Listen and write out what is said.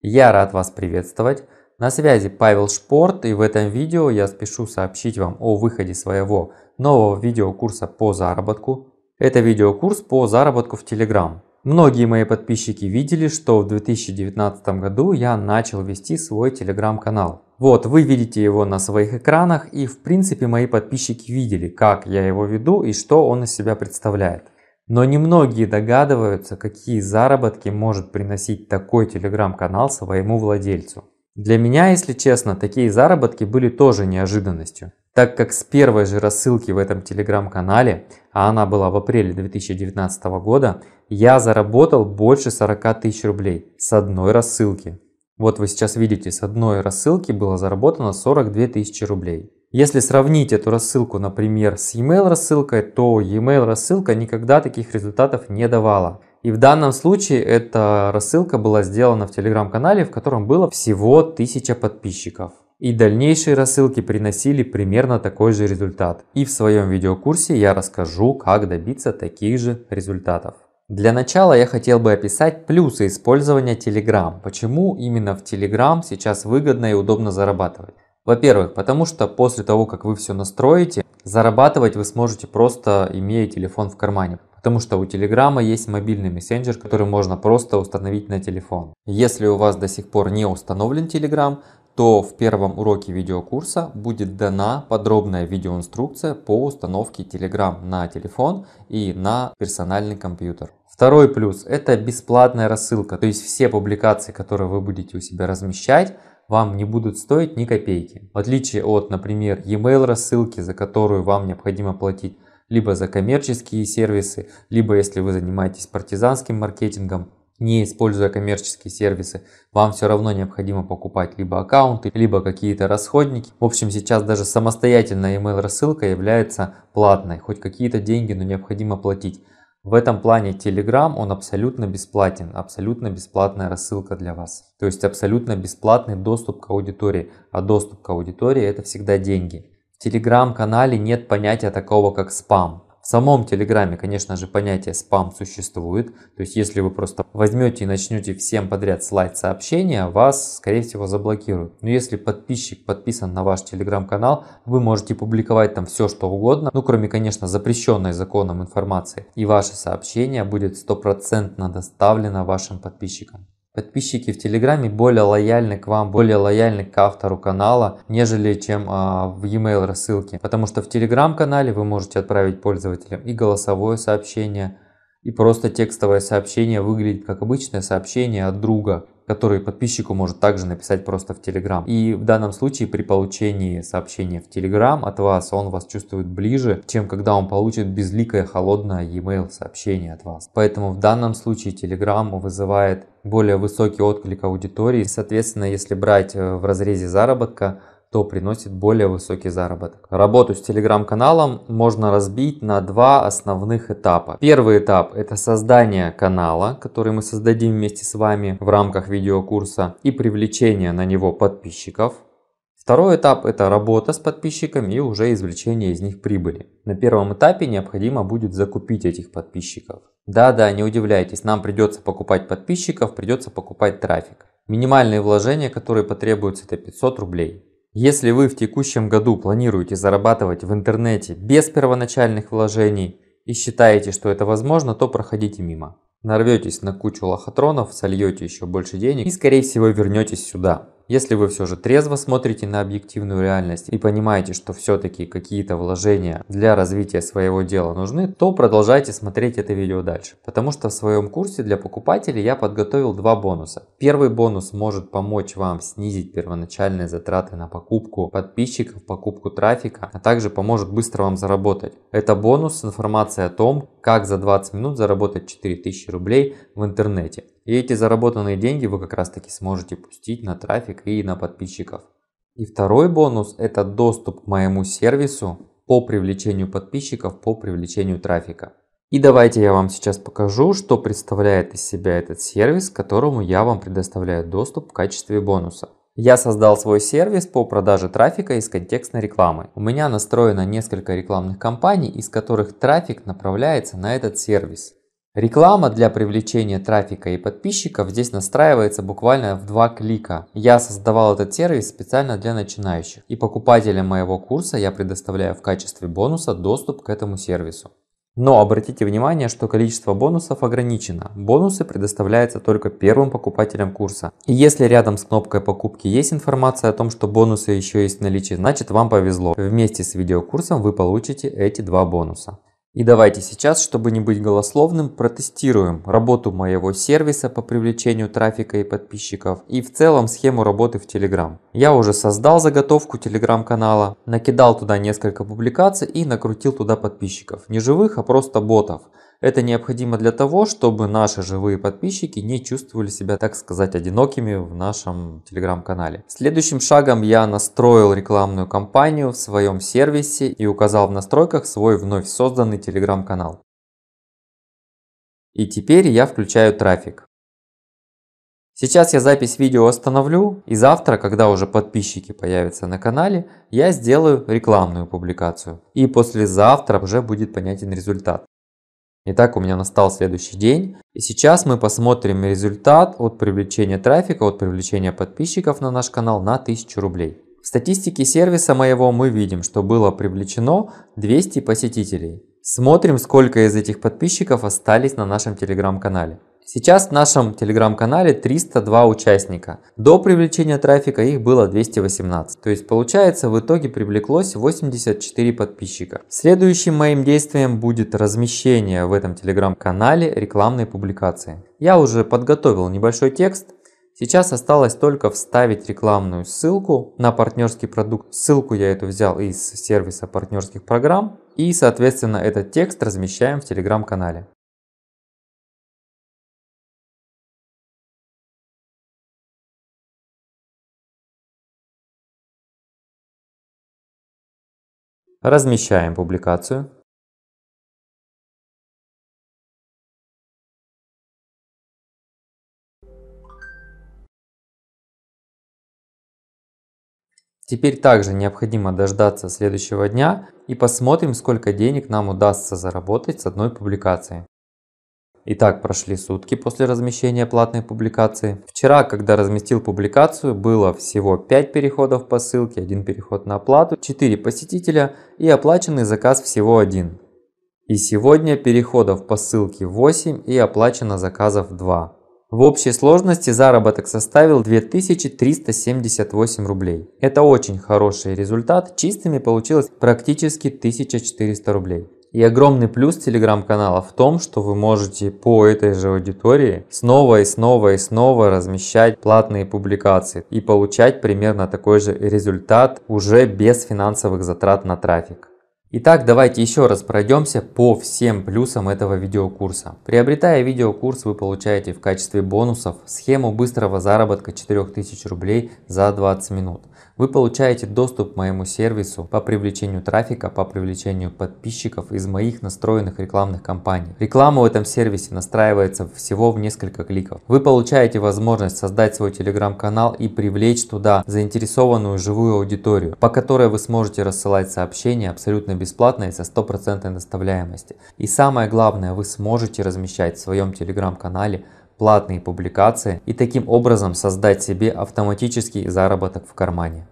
Я рад вас приветствовать. На связи Павел Шпорт и в этом видео я спешу сообщить вам о выходе своего нового видеокурса по заработку. Это видеокурс по заработку в Telegram. Многие мои подписчики видели, что в 2019 году я начал вести свой телеграм-канал. Вот, вы видите его на своих экранах и в принципе мои подписчики видели, как я его веду и что он из себя представляет. Но немногие догадываются, какие заработки может приносить такой телеграм-канал своему владельцу. Для меня, если честно, такие заработки были тоже неожиданностью, так как с первой же рассылки в этом телеграм-канале, а она была в апреле 2019 года, я заработал больше 40 тысяч рублей с одной рассылки. Вот вы сейчас видите, с одной рассылки было заработано 42 тысячи рублей. Если сравнить эту рассылку, например, с e-mail рассылкой, то e-mail рассылка никогда таких результатов не давала. И в данном случае эта рассылка была сделана в телеграм-канале, в котором было всего 1000 подписчиков. И дальнейшие рассылки приносили примерно такой же результат. И в своем видеокурсе я расскажу, как добиться таких же результатов. Для начала я хотел бы описать плюсы использования Telegram. Почему именно в Telegram сейчас выгодно и удобно зарабатывать. Во-первых, потому что после того, как вы все настроите, зарабатывать вы сможете просто имея телефон в кармане. Потому что у Телеграма есть мобильный мессенджер, который можно просто установить на телефон. Если у вас до сих пор не установлен Телеграм, то в первом уроке видеокурса будет дана подробная видеоинструкция по установке Telegram на телефон и на персональный компьютер. Второй плюс – это бесплатная рассылка, то есть все публикации, которые вы будете у себя размещать, вам не будут стоить ни копейки. В отличие от, например, e-mail рассылки, за которую вам необходимо платить либо за коммерческие сервисы, либо если вы занимаетесь партизанским маркетингом, не используя коммерческие сервисы, вам все равно необходимо покупать либо аккаунты, либо какие-то расходники. В общем, сейчас даже самостоятельная email рассылка является платной, хоть какие-то деньги, но необходимо платить. В этом плане Telegram, он абсолютно бесплатен, абсолютно бесплатная рассылка для вас. То есть абсолютно бесплатный доступ к аудитории, а доступ к аудитории это всегда деньги. В Telegram-канале нет понятия такого как спам. В самом Телеграме, конечно же, понятие спам существует. То есть, если вы просто возьмете и начнете всем подряд слать сообщения, вас, скорее всего, заблокируют. Но если подписчик подписан на ваш Телеграм-канал, вы можете публиковать там все, что угодно, ну, кроме, конечно, запрещенной законом информации. И ваше сообщение будет стопроцентно доставлено вашим подписчикам. Подписчики в Телеграме более лояльны к вам, более лояльны к автору канала, нежели чем а, в e-mail рассылке. Потому что в Телеграм-канале вы можете отправить пользователям и голосовое сообщение, и просто текстовое сообщение выглядит как обычное сообщение от друга который подписчику может также написать просто в Telegram. И в данном случае при получении сообщения в Telegram от вас он вас чувствует ближе, чем когда он получит безликое холодное e-mail сообщение от вас. Поэтому в данном случае Telegram вызывает более высокий отклик аудитории. Соответственно, если брать э, в разрезе заработка, то приносит более высокий заработок. Работу с телеграм-каналом можно разбить на два основных этапа. Первый этап это создание канала, который мы создадим вместе с вами в рамках видеокурса и привлечение на него подписчиков. Второй этап – это работа с подписчиками и уже извлечение из них прибыли. На первом этапе необходимо будет закупить этих подписчиков. Да-да, не удивляйтесь, нам придется покупать подписчиков, придется покупать трафик. Минимальные вложения, которые потребуются, это 500 рублей. Если вы в текущем году планируете зарабатывать в интернете без первоначальных вложений и считаете, что это возможно, то проходите мимо. Нарветесь на кучу лохотронов, сольете еще больше денег и скорее всего вернетесь сюда. Если вы все же трезво смотрите на объективную реальность и понимаете, что все-таки какие-то вложения для развития своего дела нужны, то продолжайте смотреть это видео дальше. Потому что в своем курсе для покупателей я подготовил два бонуса. Первый бонус может помочь вам снизить первоначальные затраты на покупку подписчиков, покупку трафика, а также поможет быстро вам заработать. Это бонус с информацией о том, как за 20 минут заработать 4000 рублей в интернете. И эти заработанные деньги вы как раз таки сможете пустить на трафик и на подписчиков. И второй бонус – это доступ к моему сервису по привлечению подписчиков, по привлечению трафика. И давайте я вам сейчас покажу, что представляет из себя этот сервис, которому я вам предоставляю доступ в качестве бонуса. Я создал свой сервис по продаже трафика из контекстной рекламы. У меня настроено несколько рекламных кампаний, из которых трафик направляется на этот сервис. Реклама для привлечения трафика и подписчиков здесь настраивается буквально в два клика. Я создавал этот сервис специально для начинающих, и покупателям моего курса я предоставляю в качестве бонуса доступ к этому сервису. Но обратите внимание, что количество бонусов ограничено. Бонусы предоставляются только первым покупателям курса. И если рядом с кнопкой покупки есть информация о том, что бонусы еще есть в наличии, значит вам повезло. Вместе с видеокурсом вы получите эти два бонуса. И давайте сейчас, чтобы не быть голословным, протестируем работу моего сервиса по привлечению трафика и подписчиков и в целом схему работы в Telegram. Я уже создал заготовку Telegram канала, накидал туда несколько публикаций и накрутил туда подписчиков. Не живых, а просто ботов. Это необходимо для того, чтобы наши живые подписчики не чувствовали себя, так сказать, одинокими в нашем телеграм-канале. Следующим шагом я настроил рекламную кампанию в своем сервисе и указал в настройках свой вновь созданный телеграм-канал. И теперь я включаю трафик. Сейчас я запись видео остановлю, и завтра, когда уже подписчики появятся на канале, я сделаю рекламную публикацию. И послезавтра уже будет понятен результат. Итак, у меня настал следующий день. И сейчас мы посмотрим результат от привлечения трафика, от привлечения подписчиков на наш канал на 1000 рублей. В статистике сервиса моего мы видим, что было привлечено 200 посетителей. Смотрим, сколько из этих подписчиков остались на нашем телеграм-канале. Сейчас в нашем телеграм-канале 302 участника. До привлечения трафика их было 218. То есть получается в итоге привлеклось 84 подписчика. Следующим моим действием будет размещение в этом телеграм-канале рекламной публикации. Я уже подготовил небольшой текст, Сейчас осталось только вставить рекламную ссылку на партнерский продукт. Ссылку я эту взял из сервиса партнерских программ. И, соответственно, этот текст размещаем в телеграм-канале. Размещаем публикацию. Теперь также необходимо дождаться следующего дня и посмотрим, сколько денег нам удастся заработать с одной публикацией. И так прошли сутки после размещения платной публикации. Вчера, когда разместил публикацию, было всего 5 переходов по ссылке, 1 переход на оплату, 4 посетителя и оплаченный заказ всего один. И сегодня переходов по ссылке 8 и оплачено заказов 2. В общей сложности заработок составил 2378 рублей. Это очень хороший результат, чистыми получилось практически 1400 рублей. И огромный плюс телеграм-канала в том, что вы можете по этой же аудитории снова и снова и снова размещать платные публикации и получать примерно такой же результат уже без финансовых затрат на трафик. Итак, давайте еще раз пройдемся по всем плюсам этого видеокурса. Приобретая видеокурс, вы получаете в качестве бонусов схему быстрого заработка 4000 рублей за 20 минут. Вы получаете доступ к моему сервису по привлечению трафика, по привлечению подписчиков из моих настроенных рекламных кампаний. Реклама в этом сервисе настраивается всего в несколько кликов. Вы получаете возможность создать свой телеграм-канал и привлечь туда заинтересованную живую аудиторию, по которой вы сможете рассылать сообщения абсолютно бесплатно и со стопроцентной доставляемости. И самое главное, вы сможете размещать в своем телеграм-канале платные публикации и таким образом создать себе автоматический заработок в кармане.